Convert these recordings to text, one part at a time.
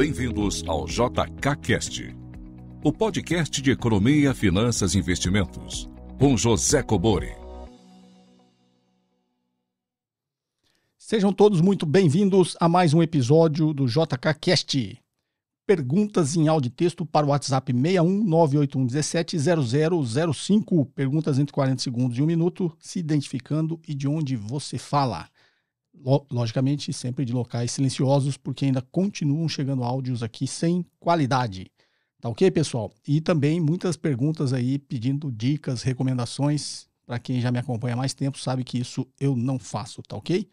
bem-vindos ao JKCast, o podcast de economia, finanças e investimentos, com José Cobori. Sejam todos muito bem-vindos a mais um episódio do JKCast. Perguntas em áudio e texto para o WhatsApp 61981170005. Perguntas entre 40 segundos e um minuto, se identificando e de onde você fala logicamente sempre de locais silenciosos, porque ainda continuam chegando áudios aqui sem qualidade. Tá ok, pessoal? E também muitas perguntas aí pedindo dicas, recomendações. Para quem já me acompanha há mais tempo, sabe que isso eu não faço, tá ok?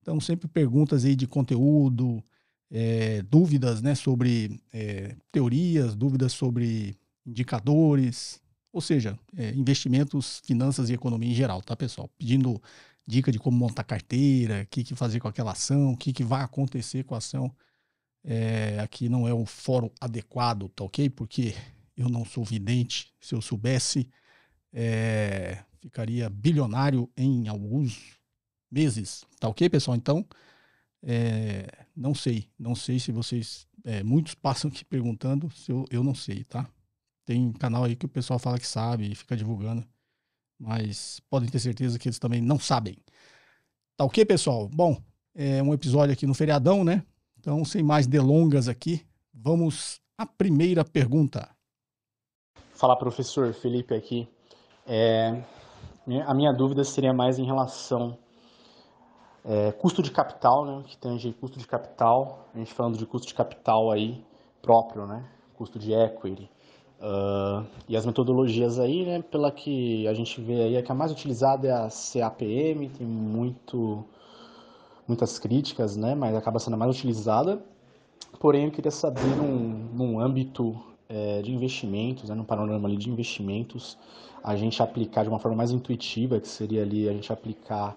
Então, sempre perguntas aí de conteúdo, é, dúvidas né, sobre é, teorias, dúvidas sobre indicadores, ou seja, é, investimentos, finanças e economia em geral, tá, pessoal? Pedindo dica de como montar carteira, o que, que fazer com aquela ação, o que, que vai acontecer com a ação. É, aqui não é um fórum adequado, tá ok? Porque eu não sou vidente. Se eu soubesse, é, ficaria bilionário em alguns meses, tá ok, pessoal? Então, é, não sei, não sei se vocês. É, muitos passam aqui perguntando, se eu, eu não sei, tá? Tem canal aí que o pessoal fala que sabe e fica divulgando. Mas podem ter certeza que eles também não sabem. Tá ok, pessoal? Bom, é um episódio aqui no feriadão, né? Então, sem mais delongas aqui, vamos à primeira pergunta. Fala, professor Felipe aqui. É, a minha dúvida seria mais em relação é, custo de capital, né? Que tange custo de capital, a gente falando de custo de capital aí próprio, né? Custo de equity. Uh, e as metodologias aí, né, pela que a gente vê aí, a que a é mais utilizada é a CAPM, tem muito, muitas críticas, né, mas acaba sendo a mais utilizada. Porém, eu queria saber, num, num âmbito é, de investimentos, né, num panorama ali de investimentos, a gente aplicar de uma forma mais intuitiva, que seria ali a gente aplicar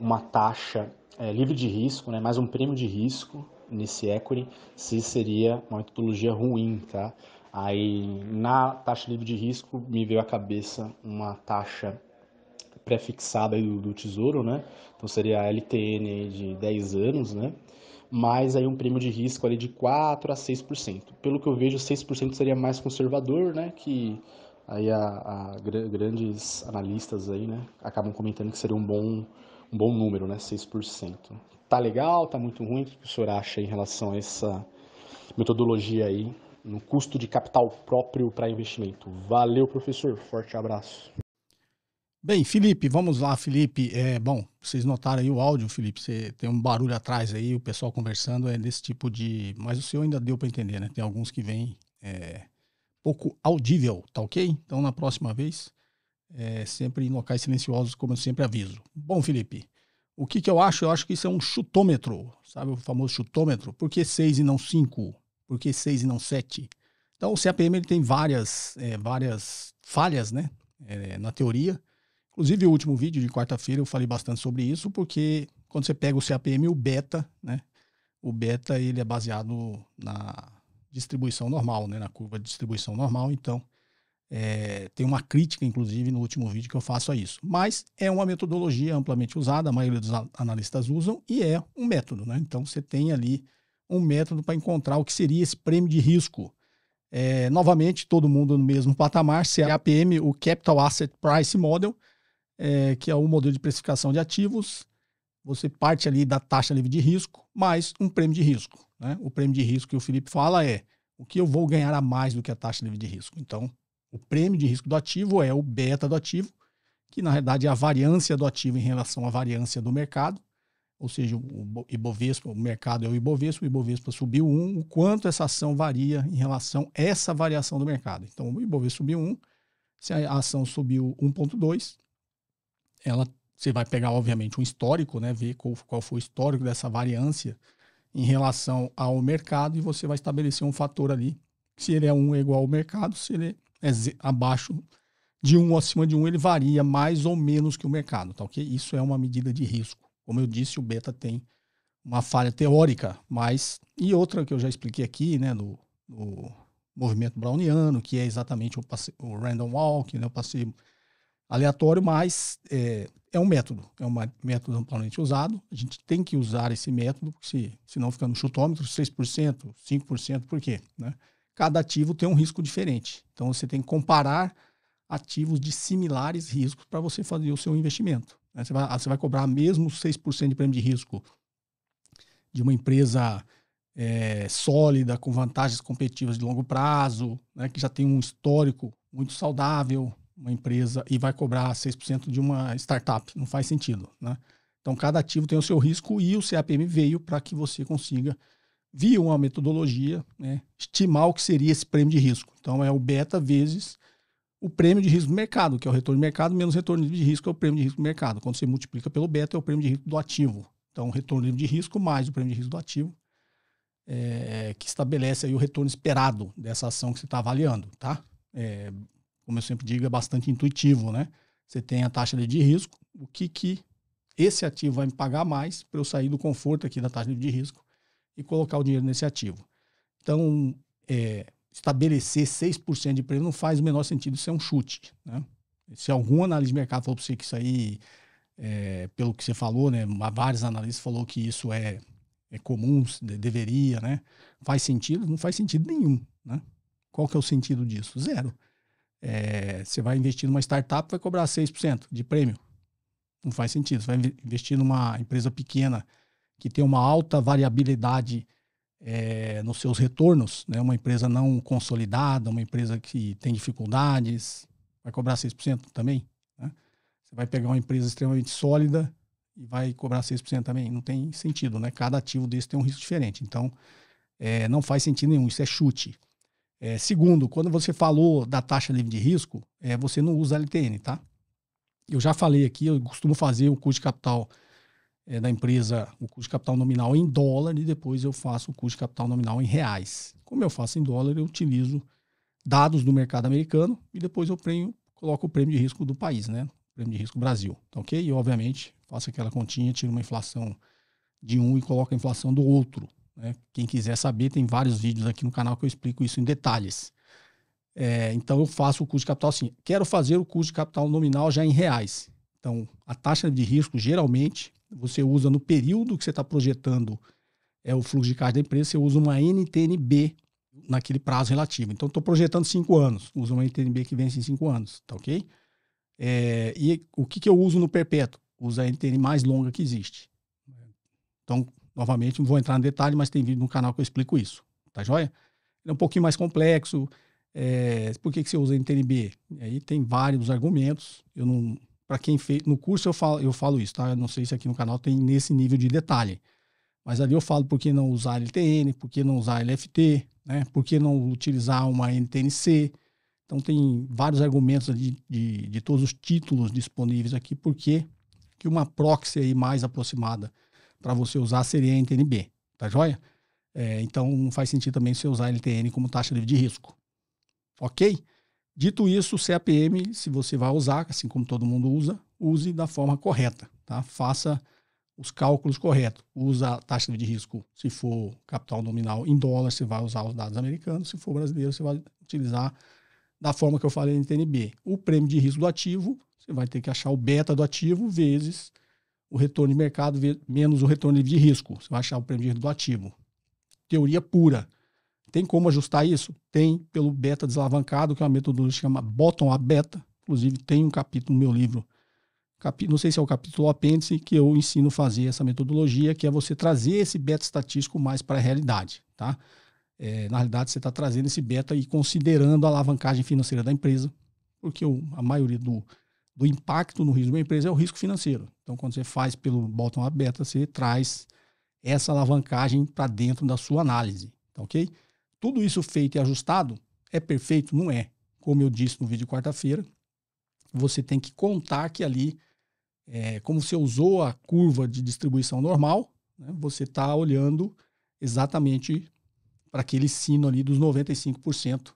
uma taxa é, livre de risco, né, mais um prêmio de risco nesse equity, se seria uma metodologia ruim, tá? Aí na taxa livre de risco me veio à cabeça uma taxa prefixada do, do Tesouro, né? Então seria a LTN de 10 anos, né? mais aí um prêmio de risco ali de 4 a 6%. Pelo que eu vejo, 6% seria mais conservador, né, que aí a, a, grandes analistas aí, né, acabam comentando que seria um bom um bom número, né, 6%. Tá legal, tá muito ruim, o que o senhor acha em relação a essa metodologia aí no custo de capital próprio para investimento. Valeu, professor. Forte abraço. Bem, Felipe, vamos lá, Felipe. É, bom, vocês notaram aí o áudio, Felipe. Você tem um barulho atrás aí, o pessoal conversando é desse tipo de. Mas o senhor ainda deu para entender, né? Tem alguns que vêm é, pouco audível, tá ok? Então, na próxima vez, é, sempre em locais silenciosos, como eu sempre aviso. Bom, Felipe, o que, que eu acho? Eu acho que isso é um chutômetro, sabe o famoso chutômetro? Por que seis e não cinco. Por que seis e não sete? Então, o CAPM ele tem várias, é, várias falhas né, é, na teoria. Inclusive, o último vídeo de quarta-feira eu falei bastante sobre isso, porque quando você pega o CAPM, o beta, né, o beta ele é baseado na distribuição normal, né, na curva de distribuição normal. Então, é, tem uma crítica, inclusive, no último vídeo que eu faço a isso. Mas é uma metodologia amplamente usada, a maioria dos analistas usam, e é um método. Né? Então, você tem ali um método para encontrar o que seria esse prêmio de risco. É, novamente, todo mundo no mesmo patamar, CAPM, o Capital Asset Price Model, é, que é o modelo de precificação de ativos. Você parte ali da taxa livre de risco, mais um prêmio de risco. Né? O prêmio de risco que o Felipe fala é o que eu vou ganhar a mais do que a taxa livre de risco. Então, o prêmio de risco do ativo é o beta do ativo, que na realidade é a variância do ativo em relação à variância do mercado ou seja, o Ibovespa, o mercado é o Ibovespa, o Ibovespa subiu 1, o quanto essa ação varia em relação a essa variação do mercado. Então, o Ibovespa subiu 1, se a ação subiu 1,2, ela você vai pegar, obviamente, um histórico, né, ver qual, qual foi o histórico dessa variância em relação ao mercado e você vai estabelecer um fator ali, se ele é 1 é igual ao mercado, se ele é abaixo de 1 ou acima de 1, ele varia mais ou menos que o mercado, tá ok? Isso é uma medida de risco. Como eu disse, o beta tem uma falha teórica, mas. E outra que eu já expliquei aqui, né, no movimento browniano, que é exatamente o, o random walk, né, o passeio aleatório, mas é, é um método, é um método amplamente usado. A gente tem que usar esse método, porque se, senão fica no chutômetro 6%, 5%, por quê? Né? Cada ativo tem um risco diferente. Então você tem que comparar ativos de similares riscos para você fazer o seu investimento. Né? Você, vai, ah, você vai cobrar mesmo 6% de prêmio de risco de uma empresa é, sólida, com vantagens competitivas de longo prazo, né? que já tem um histórico muito saudável, uma empresa, e vai cobrar 6% de uma startup. Não faz sentido. Né? Então, cada ativo tem o seu risco e o CAPM veio para que você consiga, via uma metodologia, né, estimar o que seria esse prêmio de risco. Então, é o beta vezes o prêmio de risco do mercado, que é o retorno de mercado, menos retorno de risco é o prêmio de risco do mercado. Quando você multiplica pelo beta, é o prêmio de risco do ativo. Então, o retorno de risco mais o prêmio de risco do ativo, é, que estabelece aí o retorno esperado dessa ação que você está avaliando, tá? É, como eu sempre digo, é bastante intuitivo, né? Você tem a taxa de risco, o que, que esse ativo vai me pagar mais para eu sair do conforto aqui da taxa de risco e colocar o dinheiro nesse ativo. Então, é, estabelecer 6% de prêmio não faz o menor sentido ser é um chute. Né? Se algum analista de mercado falou para você que isso aí, é, pelo que você falou, né, vários analistas falou que isso é, é comum, deveria, né? faz sentido, não faz sentido nenhum. Né? Qual que é o sentido disso? Zero. É, você vai investir numa startup vai cobrar 6% de prêmio. Não faz sentido. Você vai investir numa empresa pequena que tem uma alta variabilidade é, nos seus retornos, né? Uma empresa não consolidada, uma empresa que tem dificuldades, vai cobrar 6% também, né? Você vai pegar uma empresa extremamente sólida e vai cobrar 6% também, não tem sentido, né? Cada ativo desse tem um risco diferente, então é, não faz sentido nenhum, isso é chute. É, segundo, quando você falou da taxa livre de risco, é, você não usa LTN, tá? Eu já falei aqui, eu costumo fazer o custo de capital é, da empresa o custo de capital nominal em dólar e depois eu faço o custo de capital nominal em reais. Como eu faço em dólar, eu utilizo dados do mercado americano e depois eu prêmio, coloco o prêmio de risco do país, né? Prêmio de risco Brasil, tá ok? E obviamente faço aquela continha, tiro uma inflação de um e coloco a inflação do outro. Né? Quem quiser saber, tem vários vídeos aqui no canal que eu explico isso em detalhes. É, então eu faço o custo de capital assim. Quero fazer o custo de capital nominal já em reais. Então a taxa de risco geralmente você usa no período que você está projetando é, o fluxo de caixa da empresa, você usa uma NTNB naquele prazo relativo. Então, estou projetando cinco anos, uso uma NTNB que vence em cinco anos, tá ok? É, e o que, que eu uso no perpétuo? Usa a NTN mais longa que existe. Então, novamente, não vou entrar no detalhe, mas tem vídeo no canal que eu explico isso, tá joia? É um pouquinho mais complexo, é, por que, que você usa NTNB? Aí tem vários argumentos, eu não, para quem fez. No curso eu falo, eu falo isso, tá? Eu não sei se aqui no canal tem nesse nível de detalhe. Mas ali eu falo por que não usar LTN, por que não usar LFT, né? por que não utilizar uma NTNC. Então tem vários argumentos ali de, de todos os títulos disponíveis aqui, porque que uma proxy aí mais aproximada para você usar seria a NTNB, tá joia? É, então não faz sentido também você usar LTN como taxa livre de risco. Ok? Dito isso, o CAPM, se você vai usar, assim como todo mundo usa, use da forma correta, tá? Faça os cálculos corretos. Usa a taxa de risco, se for capital nominal em dólar, você vai usar os dados americanos, se for brasileiro, você vai utilizar da forma que eu falei no TNB. O prêmio de risco do ativo, você vai ter que achar o beta do ativo vezes o retorno de mercado menos o retorno de risco. Você vai achar o prêmio de risco do ativo. Teoria pura. Tem como ajustar isso? Tem, pelo beta desalavancado, que é uma metodologia que chama bottom-up beta. Inclusive, tem um capítulo no meu livro, não sei se é o capítulo apêndice, que eu ensino a fazer essa metodologia, que é você trazer esse beta estatístico mais para a realidade. Tá? É, na realidade, você está trazendo esse beta e considerando a alavancagem financeira da empresa, porque o, a maioria do, do impacto no risco da empresa é o risco financeiro. Então, quando você faz pelo bottom-up beta, você traz essa alavancagem para dentro da sua análise, tá ok? Tudo isso feito e ajustado é perfeito? Não é. Como eu disse no vídeo de quarta-feira, você tem que contar que ali, é, como você usou a curva de distribuição normal, né, você está olhando exatamente para aquele sino ali dos 95%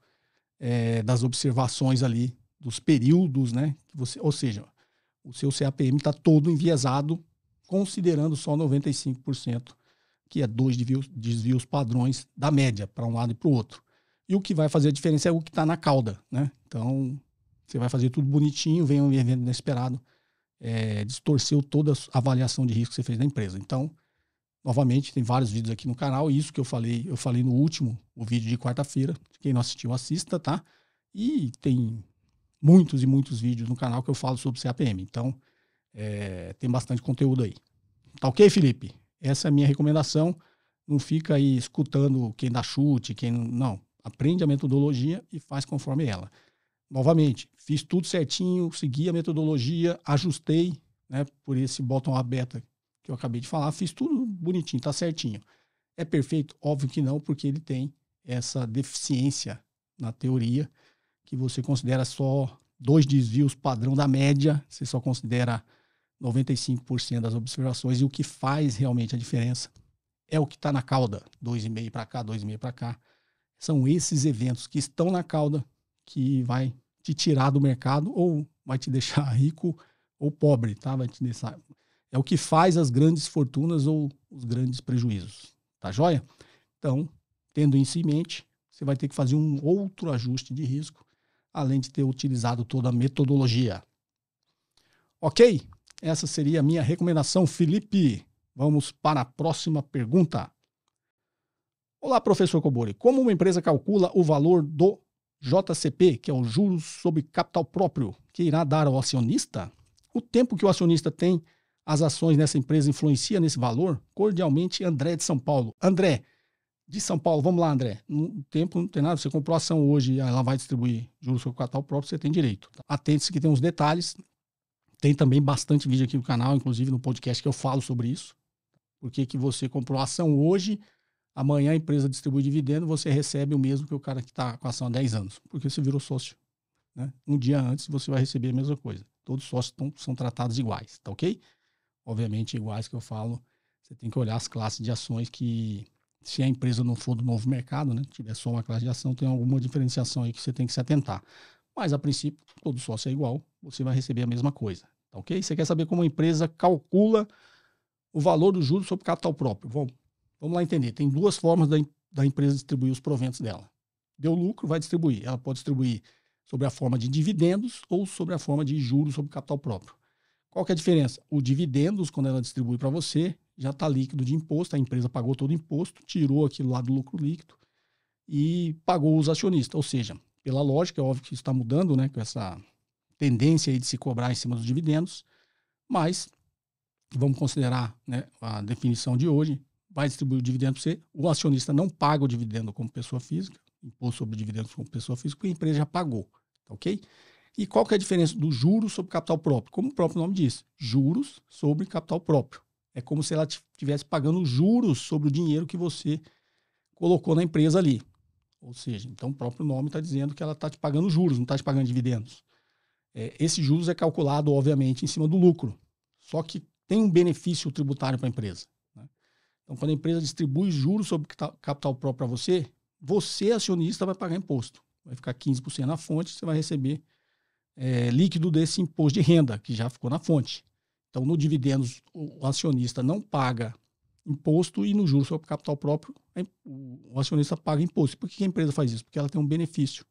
é, das observações ali, dos períodos, né? Você, ou seja, o seu CAPM está todo enviesado, considerando só 95% que é dois desvios, desvios padrões da média, para um lado e para o outro. E o que vai fazer a diferença é o que está na cauda, né? Então, você vai fazer tudo bonitinho, vem um evento inesperado, é, distorceu toda a avaliação de risco que você fez da empresa. Então, novamente, tem vários vídeos aqui no canal, isso que eu falei, eu falei no último, o vídeo de quarta-feira. Quem não assistiu, assista, tá? E tem muitos e muitos vídeos no canal que eu falo sobre CAPM. Então, é, tem bastante conteúdo aí. Tá ok, Felipe? Essa é a minha recomendação. Não fica aí escutando quem dá chute, quem não. não. Aprende a metodologia e faz conforme ela. Novamente, fiz tudo certinho, segui a metodologia, ajustei né, por esse botão aberto que eu acabei de falar, fiz tudo bonitinho, tá certinho. É perfeito? Óbvio que não, porque ele tem essa deficiência na teoria, que você considera só dois desvios padrão da média, você só considera 95% das observações e o que faz realmente a diferença é o que está na cauda, 2,5 para cá, 2,5 para cá. São esses eventos que estão na cauda que vai te tirar do mercado ou vai te deixar rico ou pobre, tá? Vai te deixar... É o que faz as grandes fortunas ou os grandes prejuízos, tá joia? Então, tendo isso em mente, você vai ter que fazer um outro ajuste de risco, além de ter utilizado toda a metodologia. Ok? Essa seria a minha recomendação, Felipe. Vamos para a próxima pergunta. Olá, professor Cobori. Como uma empresa calcula o valor do JCP, que é o juros sobre capital próprio, que irá dar ao acionista? O tempo que o acionista tem as ações nessa empresa influencia nesse valor? Cordialmente, André de São Paulo. André, de São Paulo, vamos lá, André. No tempo não tem nada, você comprou ação hoje, e ela vai distribuir juros sobre capital próprio, você tem direito. Atente-se que tem uns detalhes, tem também bastante vídeo aqui no canal, inclusive no podcast que eu falo sobre isso. Por que você comprou a ação hoje, amanhã a empresa distribui dividendo, você recebe o mesmo que o cara que está com a ação há 10 anos, porque você virou sócio. Né? Um dia antes você vai receber a mesma coisa. Todos os sócios tão, são tratados iguais, tá ok? Obviamente, iguais que eu falo, você tem que olhar as classes de ações que, se a empresa não for do novo mercado, né, tiver só uma classe de ação, tem alguma diferenciação aí que você tem que se atentar. Mas, a princípio, todo sócio é igual, você vai receber a mesma coisa. Tá ok? Você quer saber como a empresa calcula o valor do juros sobre capital próprio. Vamos, vamos lá entender. Tem duas formas da, da empresa distribuir os proventos dela. Deu lucro, vai distribuir. Ela pode distribuir sobre a forma de dividendos ou sobre a forma de juros sobre capital próprio. Qual que é a diferença? O dividendos, quando ela distribui para você, já está líquido de imposto, a empresa pagou todo o imposto, tirou aquilo lá do lucro líquido e pagou os acionistas. Ou seja, pela lógica, é óbvio que isso está mudando né, com essa tendência de se cobrar em cima dos dividendos, mas vamos considerar né, a definição de hoje, vai distribuir o dividendo para você, o acionista não paga o dividendo como pessoa física, imposto sobre dividendos como pessoa física, a empresa já pagou, tá ok? E qual que é a diferença do juros sobre capital próprio? Como o próprio nome diz, juros sobre capital próprio. É como se ela estivesse pagando juros sobre o dinheiro que você colocou na empresa ali. Ou seja, então o próprio nome está dizendo que ela está te pagando juros, não está te pagando dividendos. É, esse juros é calculado, obviamente, em cima do lucro, só que tem um benefício tributário para a empresa. Né? Então, quando a empresa distribui juros sobre capital próprio para você, você, acionista, vai pagar imposto. Vai ficar 15% na fonte, você vai receber é, líquido desse imposto de renda, que já ficou na fonte. Então, no dividendos, o acionista não paga imposto e no juros sobre capital próprio, o acionista paga imposto. Por que a empresa faz isso? Porque ela tem um benefício.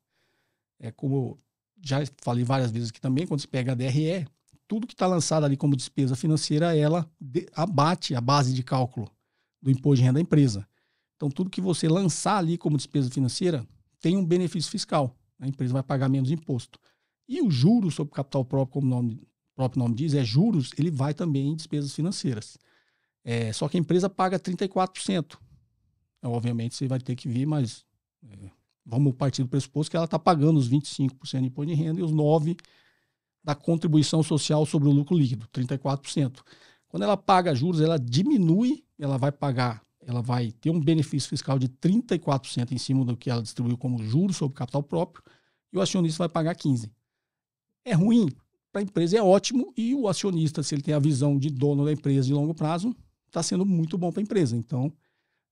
É como já falei várias vezes aqui também, quando se pega a DRE, tudo que está lançado ali como despesa financeira, ela abate a base de cálculo do imposto de renda da empresa. Então, tudo que você lançar ali como despesa financeira tem um benefício fiscal. A empresa vai pagar menos imposto. E o juros sobre capital próprio, como o nome, próprio nome diz, é juros, ele vai também em despesas financeiras. É, só que a empresa paga 34%. Então, obviamente, você vai ter que vir mais é, vamos partir do pressuposto que ela está pagando os 25% de imposto de renda e os 9% da contribuição social sobre o lucro líquido, 34%. Quando ela paga juros, ela diminui, ela vai pagar, ela vai ter um benefício fiscal de 34% em cima do que ela distribuiu como juros sobre capital próprio, e o acionista vai pagar 15%. É ruim? Para a empresa é ótimo, e o acionista, se ele tem a visão de dono da empresa de longo prazo, está sendo muito bom para a empresa. Então,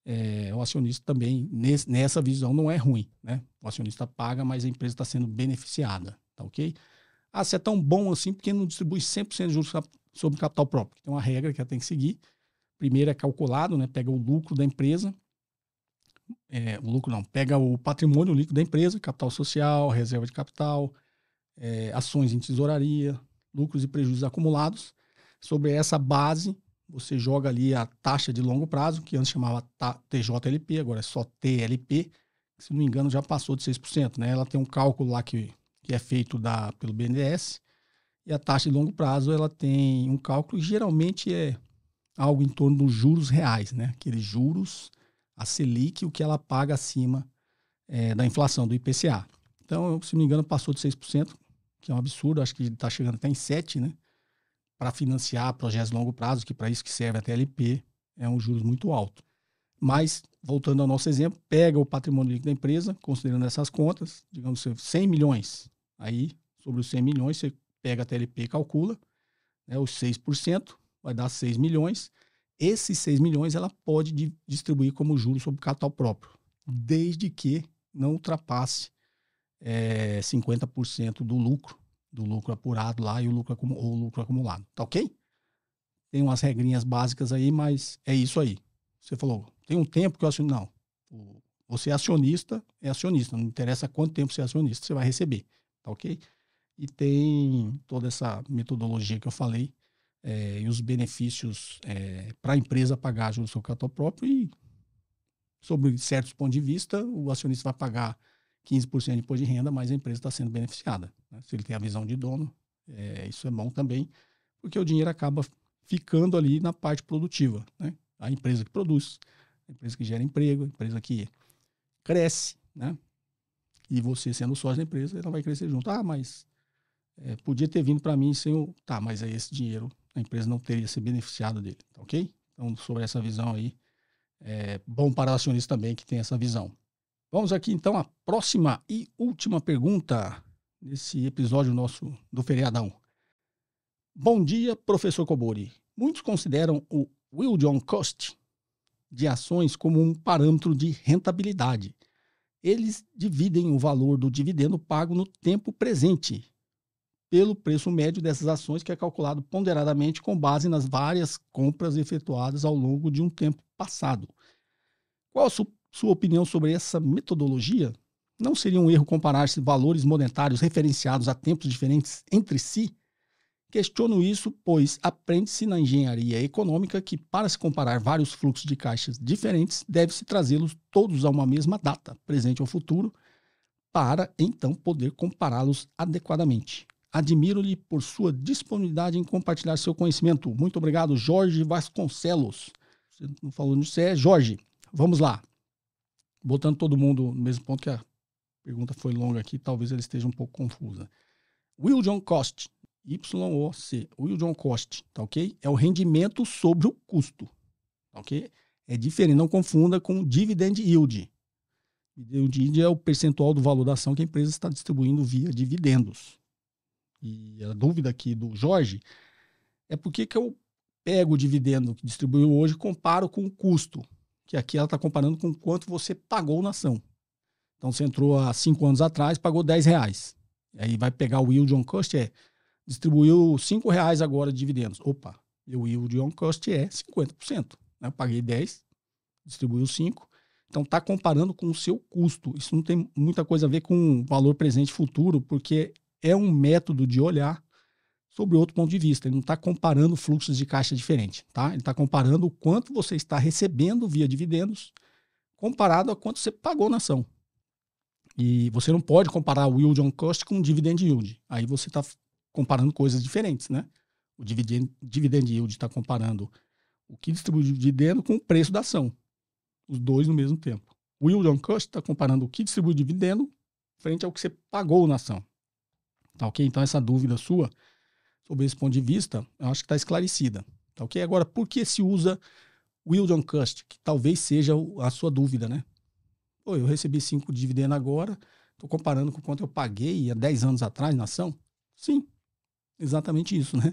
é, o acionista também, nesse, nessa visão, não é ruim. Né? O acionista paga, mas a empresa está sendo beneficiada. Tá ok? Ah, você é tão bom assim, porque não distribui 100% de juros sobre capital próprio? Tem uma regra que ela tem que seguir. Primeiro é calculado, né? pega o lucro da empresa, é, o lucro não, pega o patrimônio líquido da empresa, capital social, reserva de capital, é, ações em tesouraria, lucros e prejuízos acumulados. Sobre essa base, você joga ali a taxa de longo prazo, que antes chamava TJLP, agora é só TLP, que, se não me engano já passou de 6%. Né? Ela tem um cálculo lá que, que é feito da, pelo BNDES, e a taxa de longo prazo ela tem um cálculo e geralmente é algo em torno dos juros reais, né? aqueles juros, a Selic, o que ela paga acima é, da inflação, do IPCA. Então, se não me engano, passou de 6%, que é um absurdo, acho que está chegando até em 7%, né? para financiar projetos de longo prazo, que para isso que serve a TLP, é um juros muito alto. Mas, voltando ao nosso exemplo, pega o patrimônio líquido da empresa, considerando essas contas, digamos 100 milhões. Aí, sobre os 100 milhões, você pega a TLP e calcula né, os 6%, vai dar 6 milhões. Esses 6 milhões ela pode di distribuir como juros sobre capital próprio, desde que não ultrapasse é, eh, 50% do lucro do lucro apurado lá e o lucro, ou lucro acumulado, tá ok? Tem umas regrinhas básicas aí, mas é isso aí. Você falou, tem um tempo que eu acho não. Você é acionista, é acionista, não interessa quanto tempo você é acionista, você vai receber, tá ok? E tem toda essa metodologia que eu falei é, e os benefícios é, para a empresa pagar junto ao seu capital próprio e sobre certos pontos de vista, o acionista vai pagar 15% de imposto de renda, mas a empresa está sendo beneficiada. Né? Se ele tem a visão de dono, é, isso é bom também, porque o dinheiro acaba ficando ali na parte produtiva. Né? A empresa que produz, a empresa que gera emprego, a empresa que cresce, né? E você sendo sócio da empresa, ela vai crescer junto. Ah, mas é, podia ter vindo para mim sem o. Tá, mas aí é esse dinheiro a empresa não teria se beneficiado dele, tá ok? Então, sobre essa visão aí, é bom para o acionista também que tem essa visão. Vamos aqui então à próxima e última pergunta nesse episódio nosso do feriadão. Bom dia, professor Cobori. Muitos consideram o Will John Cost de ações como um parâmetro de rentabilidade. Eles dividem o valor do dividendo pago no tempo presente pelo preço médio dessas ações, que é calculado ponderadamente com base nas várias compras efetuadas ao longo de um tempo passado. Qual a su sua opinião sobre essa metodologia? Não seria um erro comparar-se valores monetários referenciados a tempos diferentes entre si? Questiono isso, pois aprende-se na engenharia econômica que, para se comparar vários fluxos de caixas diferentes, deve-se trazê-los todos a uma mesma data, presente ou futuro, para então poder compará-los adequadamente. Admiro-lhe por sua disponibilidade em compartilhar seu conhecimento. Muito obrigado, Jorge Vasconcelos. Você não falou onde você é, Jorge. Vamos lá. Botando todo mundo no mesmo ponto que a pergunta foi longa aqui, talvez ela esteja um pouco confusa. Will John Cost, Y-O-C, Will John Cost, tá ok? É o rendimento sobre o custo, tá ok? É diferente, não confunda com dividend yield. Dividend yield é o percentual do valor da ação que a empresa está distribuindo via dividendos. E a dúvida aqui do Jorge é por que, que eu pego o dividendo que distribuiu hoje e comparo com o custo, que aqui ela está comparando com quanto você pagou na ação. Então você entrou há cinco anos atrás, pagou 10 reais. Aí vai pegar o yield on cost, é distribuiu 5 reais agora de dividendos. Opa, meu yield on cost é 50%. Né? Eu paguei 10, distribuiu 5. Então está comparando com o seu custo. Isso não tem muita coisa a ver com valor presente e futuro, porque é um método de olhar sobre outro ponto de vista. Ele não está comparando fluxos de caixa diferente, tá? Ele está comparando o quanto você está recebendo via dividendos comparado a quanto você pagou na ação. E você não pode comparar o yield on cost com o dividend yield. Aí você está comparando coisas diferentes, né? O dividend, dividend yield está comparando o que distribui dividendo com o preço da ação. Os dois no mesmo tempo. O yield on cost está comparando o que distribui dividendo frente ao que você pagou na ação. Tá ok? Então essa dúvida sua sobre esse ponto de vista, eu acho que está esclarecida. Tá ok? Agora, por que se usa o yield on cost? Que talvez seja a sua dúvida, né? Pô, eu recebi 5 dividendos dividendo agora, estou comparando com quanto eu paguei há 10 anos atrás na ação? Sim, exatamente isso, né?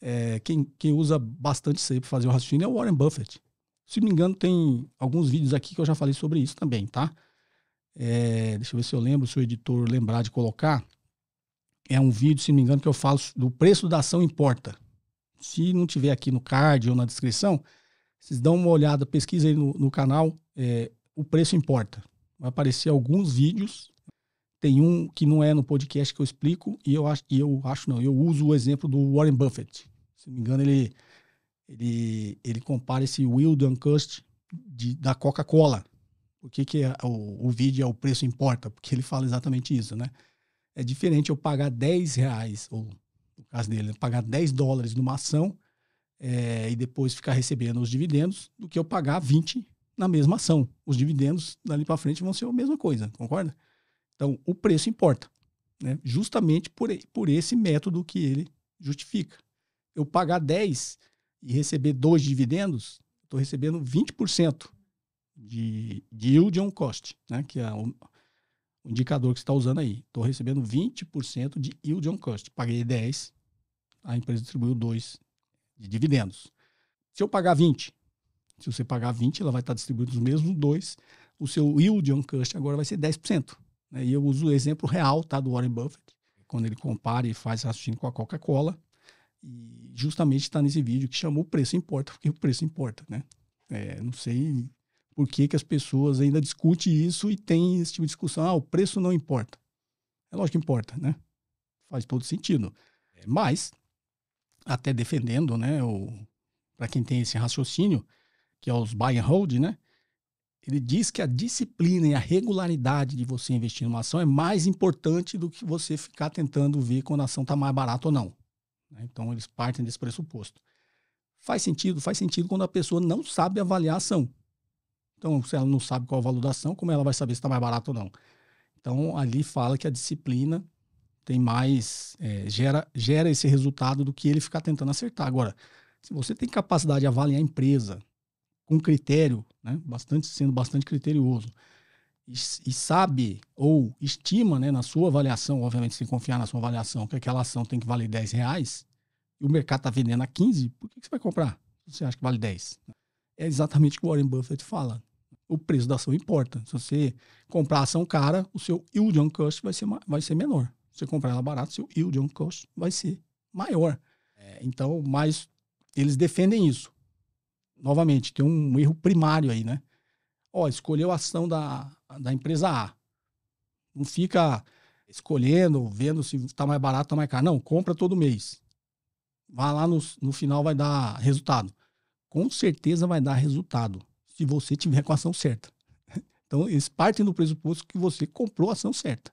É, quem, quem usa bastante isso aí para fazer o raciocínio é o Warren Buffett. Se não me engano, tem alguns vídeos aqui que eu já falei sobre isso também, tá? É, deixa eu ver se eu lembro, se o editor lembrar de colocar. É um vídeo, se não me engano, que eu falo do preço da ação importa. Se não tiver aqui no card ou na descrição, vocês dão uma olhada, pesquisa aí no, no canal é, o preço importa. Vai aparecer alguns vídeos. Tem um que não é no podcast que eu explico, e eu acho, eu acho não, eu uso o exemplo do Warren Buffett. Se não me engano, ele, ele, ele compara esse Will Duncust de, da Coca-Cola. Por que, que é o, o vídeo é o preço importa? Porque ele fala exatamente isso, né? É diferente eu pagar 10 reais, ou no caso dele, pagar 10 dólares numa ação é, e depois ficar recebendo os dividendos, do que eu pagar 20 na mesma ação. Os dividendos dali para frente vão ser a mesma coisa, concorda? Então, o preço importa, né? justamente por, por esse método que ele justifica. Eu pagar 10 e receber dois dividendos, estou recebendo 20% de, de yield on cost, né? que é o, o indicador que você está usando aí. Estou recebendo 20% de yield on cost. Paguei 10, a empresa distribuiu 2 de dividendos. Se eu pagar 20, se você pagar 20, ela vai estar distribuindo os mesmos dois. O seu yield on cost agora vai ser 10%. Né? E eu uso o exemplo real tá, do Warren Buffett, quando ele compara e faz raciocínio com a Coca-Cola. E justamente está nesse vídeo que chamou o preço importa, porque o preço importa, né? É, não sei por que, que as pessoas ainda discutem isso e tem esse tipo de discussão. Ah, o preço não importa. É lógico que importa, né? Faz todo sentido. Mas, até defendendo, né, para quem tem esse raciocínio, que é os buy and hold, né? Ele diz que a disciplina e a regularidade de você investir numa ação é mais importante do que você ficar tentando ver quando a ação está mais barata ou não. Né? Então, eles partem desse pressuposto. Faz sentido? Faz sentido quando a pessoa não sabe avaliar a ação. Então, se ela não sabe qual é o valor da ação, como ela vai saber se está mais barato ou não? Então, ali fala que a disciplina tem mais. É, gera, gera esse resultado do que ele ficar tentando acertar. Agora, se você tem capacidade de avaliar a empresa, com critério, né? bastante, sendo bastante criterioso, e, e, sabe ou estima né, na sua avaliação, obviamente sem confiar na sua avaliação, que aquela ação tem que valer 10 reais, e o mercado está vendendo a 15, por que, que você vai comprar? Você acha que vale 10? É exatamente o que Warren Buffett fala. O preço da ação importa. Se você comprar a ação cara, o seu yield on cost vai ser, vai ser menor. Se você comprar ela barata, seu yield on cost vai ser maior. É, então, mas eles defendem isso novamente, tem um erro primário aí, né? Ó, escolheu a ação da, da empresa A. Não fica escolhendo, vendo se está mais barato, ou tá mais caro. Não, compra todo mês. Vai lá no, no final, vai dar resultado. Com certeza vai dar resultado, se você tiver com a ação certa. Então, eles partem do pressuposto que você comprou a ação certa.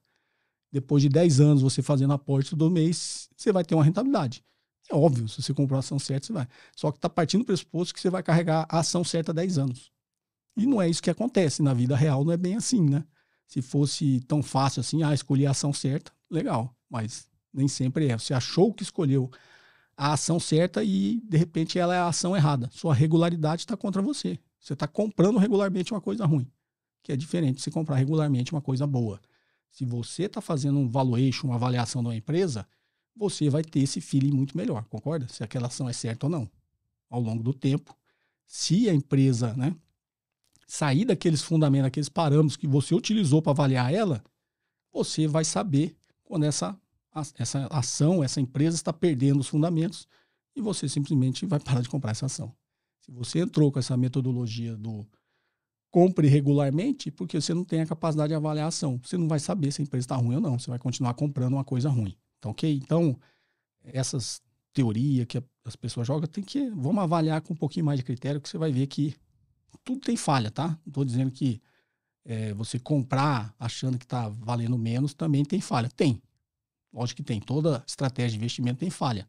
Depois de 10 anos, você fazendo aporte todo mês, você vai ter uma rentabilidade. É óbvio, se você comprou a ação certa, você vai. Só que está partindo do pressuposto que você vai carregar a ação certa 10 anos. E não é isso que acontece. Na vida real não é bem assim, né? Se fosse tão fácil assim, ah, escolher a ação certa, legal. Mas nem sempre é. Você achou que escolheu a ação certa e, de repente, ela é a ação errada. Sua regularidade está contra você. Você está comprando regularmente uma coisa ruim, que é diferente de você comprar regularmente uma coisa boa. Se você está fazendo um valuation, uma avaliação de uma empresa, você vai ter esse feeling muito melhor, concorda? Se aquela ação é certa ou não. Ao longo do tempo, se a empresa né, sair daqueles fundamentos, daqueles parâmetros que você utilizou para avaliar ela, você vai saber quando essa, essa ação, essa empresa está perdendo os fundamentos e você simplesmente vai parar de comprar essa ação. Se você entrou com essa metodologia do compre regularmente, porque você não tem a capacidade de avaliar a ação, você não vai saber se a empresa está ruim ou não, você vai continuar comprando uma coisa ruim. Então, ok? Então, essas teorias que as pessoas jogam, tem que. Vamos avaliar com um pouquinho mais de critério, que você vai ver que tudo tem falha, tá? Não estou dizendo que é, você comprar achando que está valendo menos também tem falha. Tem. Lógico que tem. Toda estratégia de investimento tem falha.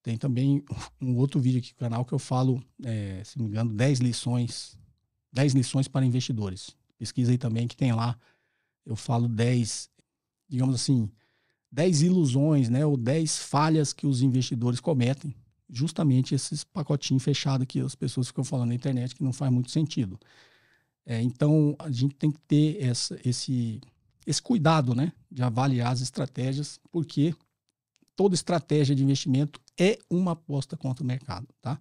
Tem também um outro vídeo aqui no canal que eu falo, é, se não me engano, 10 lições, 10 lições para investidores. Pesquisa aí também que tem lá. Eu falo 10, digamos assim, 10 ilusões, né, ou 10 falhas que os investidores cometem, justamente esses pacotinhos fechados que as pessoas ficam falando na internet que não faz muito sentido. É, então, a gente tem que ter essa, esse, esse cuidado, né, de avaliar as estratégias, porque toda estratégia de investimento é uma aposta contra o mercado, tá?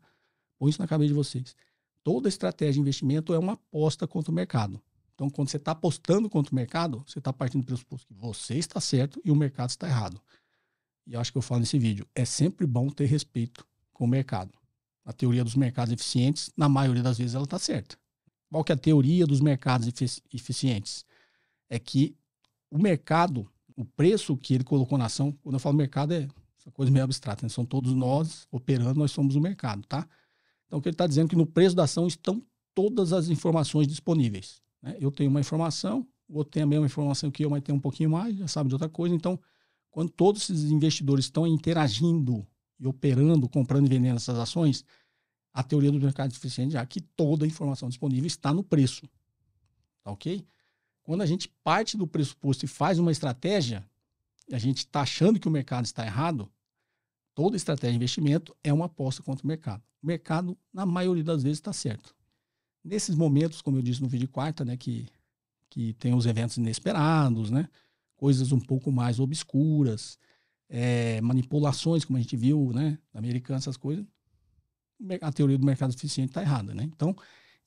Põe isso na cabeça de vocês. Toda estratégia de investimento é uma aposta contra o mercado. Então, quando você está apostando contra o mercado, você está partindo do pressuposto que você está certo e o mercado está errado. E acho que eu falo nesse vídeo, é sempre bom ter respeito com o mercado. A teoria dos mercados eficientes, na maioria das vezes, ela está certa. Qual que é a teoria dos mercados eficientes? É que o mercado, o preço que ele colocou na ação, quando eu falo mercado é essa coisa meio abstrata, né? são todos nós operando, nós somos o mercado, tá? Então, o que ele está dizendo é que no preço da ação estão todas as informações disponíveis. Né? Eu tenho uma informação, o outro tem a mesma informação que eu, mas tem um pouquinho mais, já sabe de outra coisa. Então, quando todos esses investidores estão interagindo e operando, comprando e vendendo essas ações, a teoria do mercado eficiente já é que toda a informação disponível está no preço. Tá ok? Quando a gente parte do pressuposto e faz uma estratégia, a gente está achando que o mercado está errado, toda estratégia de investimento é uma aposta contra o mercado. O mercado, na maioria das vezes, está certo. Nesses momentos, como eu disse no vídeo de quarta, né, que, que tem os eventos inesperados, né, coisas um pouco mais obscuras, é, manipulações, como a gente viu, né, na americana, essas coisas, a teoria do mercado eficiente está errada, né? Então,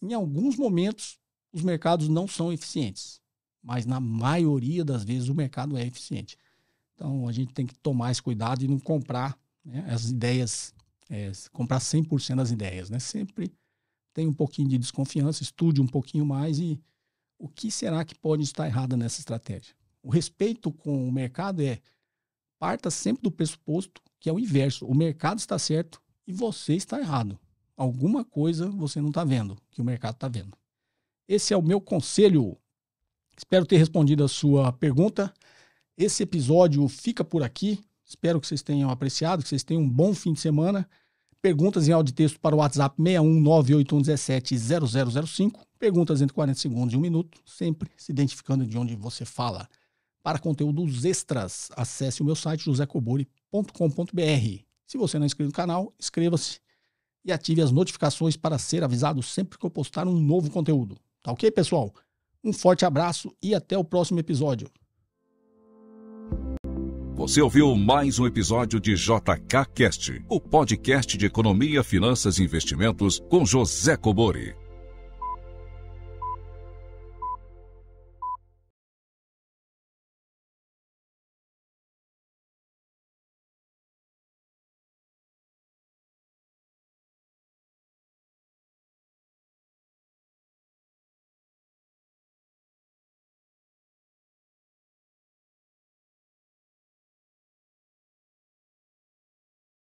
em alguns momentos, os mercados não são eficientes, mas na maioria das vezes o mercado é eficiente. Então, a gente tem que tomar esse cuidado e não comprar né, as ideias, é, comprar 100% das ideias, né? Sempre tenha um pouquinho de desconfiança, estude um pouquinho mais e o que será que pode estar errado nessa estratégia? O respeito com o mercado é parta sempre do pressuposto que é o inverso. O mercado está certo e você está errado. Alguma coisa você não está vendo, que o mercado está vendo. Esse é o meu conselho. Espero ter respondido a sua pergunta. Esse episódio fica por aqui. Espero que vocês tenham apreciado, que vocês tenham um bom fim de semana. Perguntas em áudio e texto para o WhatsApp 61981170005. Perguntas entre 40 segundos e 1 minuto, sempre se identificando de onde você fala. Para conteúdos extras, acesse o meu site josecobori.com.br. Se você não é inscrito no canal, inscreva-se e ative as notificações para ser avisado sempre que eu postar um novo conteúdo. Tá ok, pessoal? Um forte abraço e até o próximo episódio. Você ouviu mais um episódio de JK Cast, o podcast de economia, finanças e investimentos com José Cobori.